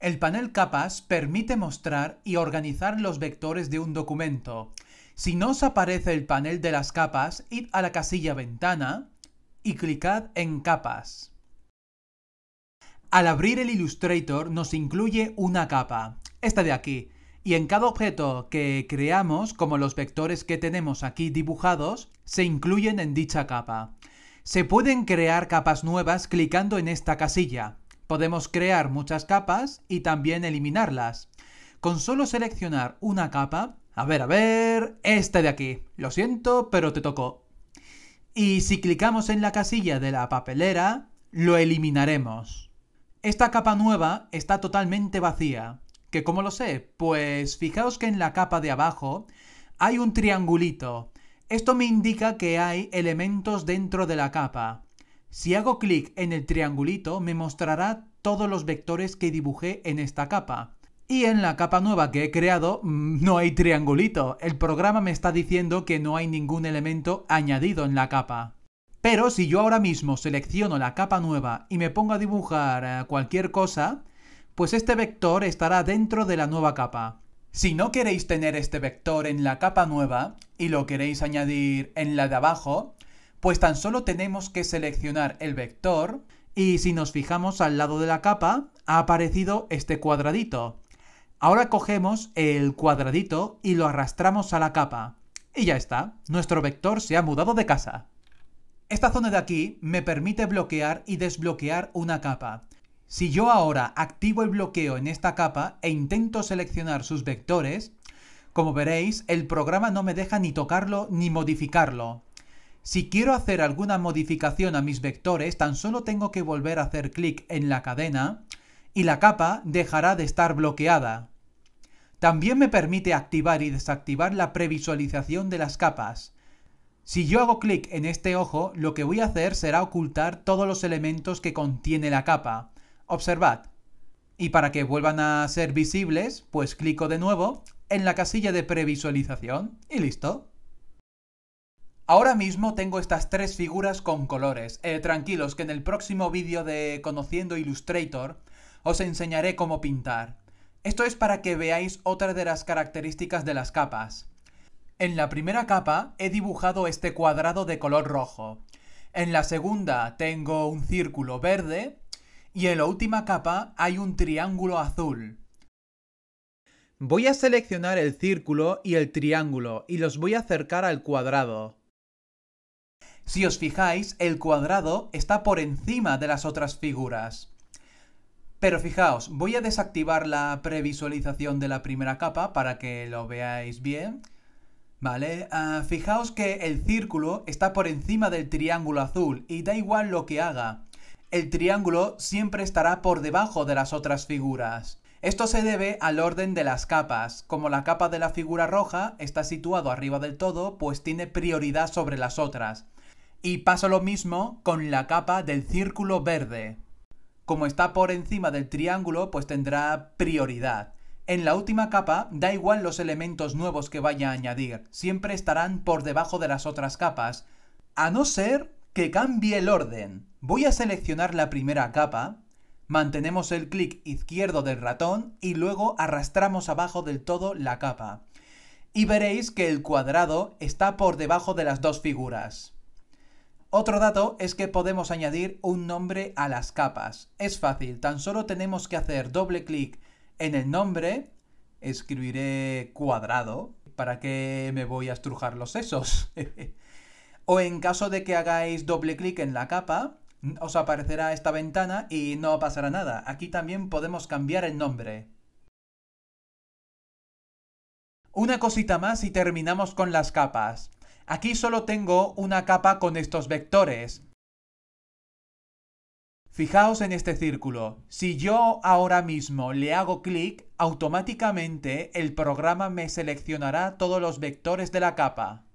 El panel capas permite mostrar y organizar los vectores de un documento. Si no os aparece el panel de las capas, id a la casilla Ventana y clicad en Capas. Al abrir el Illustrator nos incluye una capa, esta de aquí, y en cada objeto que creamos, como los vectores que tenemos aquí dibujados, se incluyen en dicha capa. Se pueden crear capas nuevas clicando en esta casilla, Podemos crear muchas capas y también eliminarlas. Con solo seleccionar una capa, a ver, a ver, esta de aquí, lo siento, pero te tocó. Y si clicamos en la casilla de la papelera, lo eliminaremos. Esta capa nueva está totalmente vacía. ¿Que cómo lo sé? Pues fijaos que en la capa de abajo hay un triangulito. Esto me indica que hay elementos dentro de la capa. Si hago clic en el triangulito me mostrará todos los vectores que dibujé en esta capa. Y en la capa nueva que he creado mm, no hay triangulito. El programa me está diciendo que no hay ningún elemento añadido en la capa. Pero si yo ahora mismo selecciono la capa nueva y me pongo a dibujar eh, cualquier cosa, pues este vector estará dentro de la nueva capa. Si no queréis tener este vector en la capa nueva y lo queréis añadir en la de abajo, pues tan solo tenemos que seleccionar el vector y si nos fijamos al lado de la capa ha aparecido este cuadradito. Ahora cogemos el cuadradito y lo arrastramos a la capa. Y ya está, nuestro vector se ha mudado de casa. Esta zona de aquí me permite bloquear y desbloquear una capa. Si yo ahora activo el bloqueo en esta capa e intento seleccionar sus vectores, como veréis, el programa no me deja ni tocarlo ni modificarlo. Si quiero hacer alguna modificación a mis vectores, tan solo tengo que volver a hacer clic en la cadena y la capa dejará de estar bloqueada. También me permite activar y desactivar la previsualización de las capas. Si yo hago clic en este ojo, lo que voy a hacer será ocultar todos los elementos que contiene la capa. Observad. Y para que vuelvan a ser visibles, pues clico de nuevo en la casilla de previsualización y listo. Ahora mismo tengo estas tres figuras con colores. Eh, tranquilos, que en el próximo vídeo de Conociendo Illustrator os enseñaré cómo pintar. Esto es para que veáis otra de las características de las capas. En la primera capa he dibujado este cuadrado de color rojo. En la segunda tengo un círculo verde y en la última capa hay un triángulo azul. Voy a seleccionar el círculo y el triángulo y los voy a acercar al cuadrado. Si os fijáis, el cuadrado está por encima de las otras figuras. Pero fijaos, voy a desactivar la previsualización de la primera capa para que lo veáis bien. Vale, ah, fijaos que el círculo está por encima del triángulo azul y da igual lo que haga. El triángulo siempre estará por debajo de las otras figuras. Esto se debe al orden de las capas. Como la capa de la figura roja está situado arriba del todo, pues tiene prioridad sobre las otras. Y pasa lo mismo con la capa del círculo verde. Como está por encima del triángulo, pues tendrá prioridad. En la última capa, da igual los elementos nuevos que vaya a añadir, siempre estarán por debajo de las otras capas, a no ser que cambie el orden. Voy a seleccionar la primera capa, mantenemos el clic izquierdo del ratón y luego arrastramos abajo del todo la capa. Y veréis que el cuadrado está por debajo de las dos figuras. Otro dato es que podemos añadir un nombre a las capas. Es fácil, tan solo tenemos que hacer doble clic en el nombre, escribiré cuadrado, ¿para que me voy a estrujar los sesos? o en caso de que hagáis doble clic en la capa, os aparecerá esta ventana y no pasará nada. Aquí también podemos cambiar el nombre. Una cosita más y terminamos con las capas. Aquí solo tengo una capa con estos vectores. Fijaos en este círculo. Si yo ahora mismo le hago clic, automáticamente el programa me seleccionará todos los vectores de la capa.